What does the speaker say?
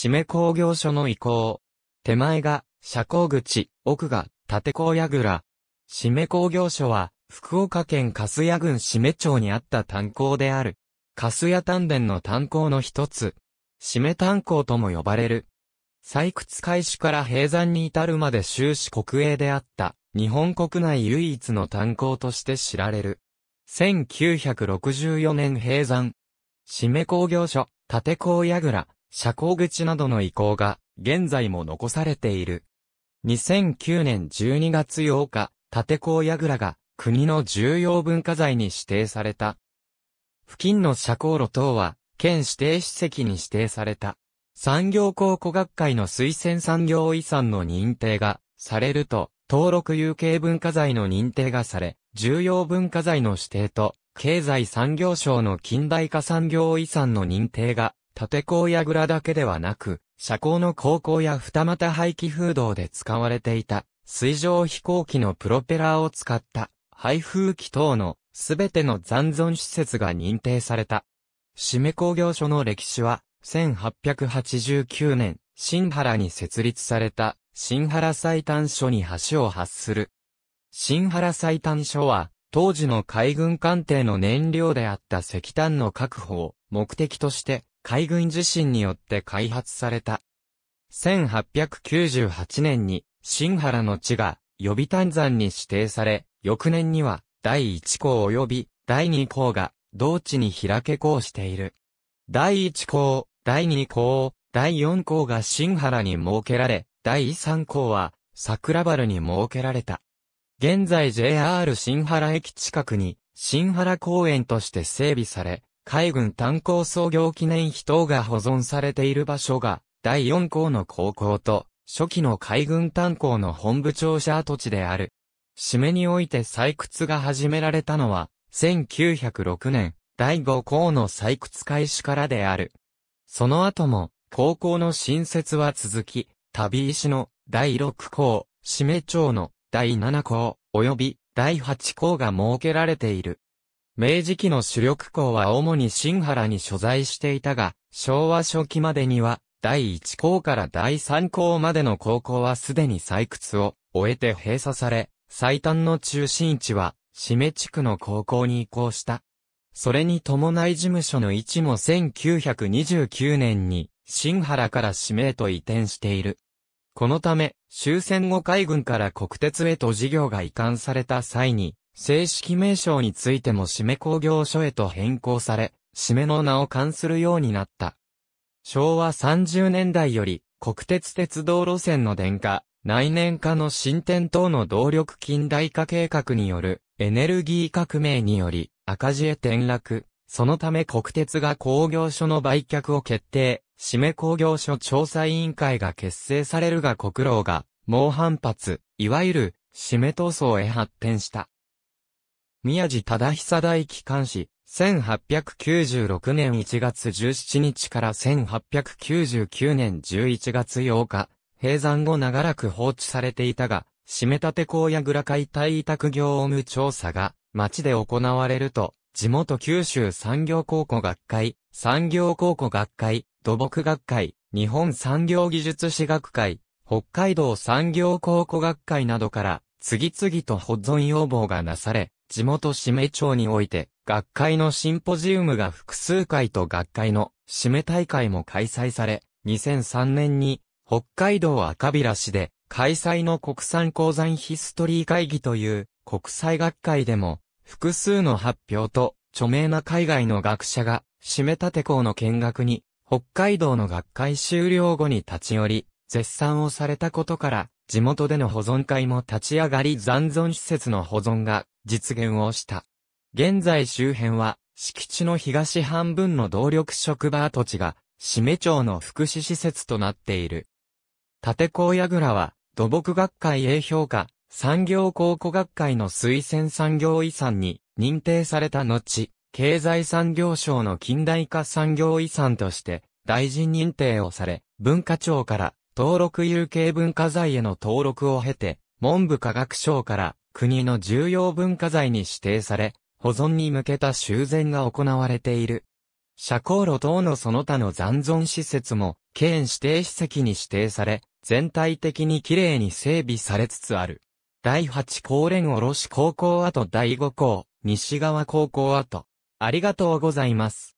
締め工業所の遺構。手前が、車高口、奥が、縦高矢倉。締め工業所は、福岡県粕屋郡締め町にあった炭鉱である。粕屋丹田の炭鉱の一つ。締め炭鉱とも呼ばれる。採掘開始から閉山に至るまで終始国営であった、日本国内唯一の炭鉱として知られる。1964年閉山。締め工業所、立高矢倉、車高口などの遺構が現在も残されている。2009年12月8日、立高櫓が国の重要文化財に指定された。付近の車高路等は県指定史跡に指定された。産業考古学会の推薦産業遺産の認定がされると、登録有形文化財の認定がされ、重要文化財の指定と、経済産業省の近代化産業遺産の認定が縦高やらだけではなく、車高の高校や二股排気風洞で使われていた、水上飛行機のプロペラを使った、排風機等のすべての残存施設が認定された。締め工業所の歴史は、1889年、新原に設立された、新原最短所に橋を発する。新原最短所は、当時の海軍艦艇の燃料であった石炭の確保を目的として海軍自身によって開発された。1898年に、新原の地が予備炭山に指定され、翌年には第1項及び第2項が同地に開け校している。第1項、第2項、第4項が新原に設けられ、第3項は桜原に設けられた。現在 JR 新原駅近くに新原公園として整備され、海軍炭鉱創業記念碑等が保存されている場所が、第四校の高校と、初期の海軍炭鉱の本部庁舎跡地である。締めにおいて採掘が始められたのは、1906年、第五校の採掘開始からである。その後も、高校の新設は続き、旅石の第六校、締め町の第七校、及び第八校が設けられている。明治期の主力校は主に新原に所在していたが、昭和初期までには、第1校から第3校までの高校はすでに採掘を終えて閉鎖され、最短の中心地は、締め地区の高校に移行した。それに伴い事務所の位置も1929年に、新原から指名と移転している。このため、終戦後海軍から国鉄へと事業が移管された際に、正式名称についても締め工業所へと変更され、締めの名を冠するようになった。昭和30年代より、国鉄鉄道路線の電化、内燃化の進展等の動力近代化計画によるエネルギー革命により赤字へ転落。そのため国鉄が工業所の売却を決定、締め工業所調査委員会が結成されるが国労が猛反発、いわゆる締め闘争へ発展した。宮地忠久大機関士、1896年1月17日から1899年11月8日、閉山後長らく放置されていたが、締め立て公や倉解体委託業務調査が、町で行われると、地元九州産業高校学会、産業高校学会、土木学会、日本産業技術士学会、北海道産業考古学会などから、次々と保存要望がなされ、地元締め町において、学会のシンポジウムが複数回と学会の締め大会も開催され、2003年に北海道赤平市で開催の国産鉱山ヒストリー会議という国際学会でも複数の発表と著名な海外の学者が締め立て校の見学に北海道の学会終了後に立ち寄り絶賛をされたことから地元での保存会も立ち上がり残存施設の保存が実現をした。現在周辺は、敷地の東半分の動力職場跡地が、締め町の福祉施設となっている。立高屋倉は、土木学会 A 評価、産業考古学会の推薦産業遺産に認定された後、経済産業省の近代化産業遺産として大臣認定をされ、文化庁から登録有形文化財への登録を経て、文部科学省から国の重要文化財に指定され、保存に向けた修繕が行われている。社交路等のその他の残存施設も、県指定史跡に指定され、全体的に綺麗に整備されつつある。第8高連卸高校跡第5校、西側高校跡。ありがとうございます。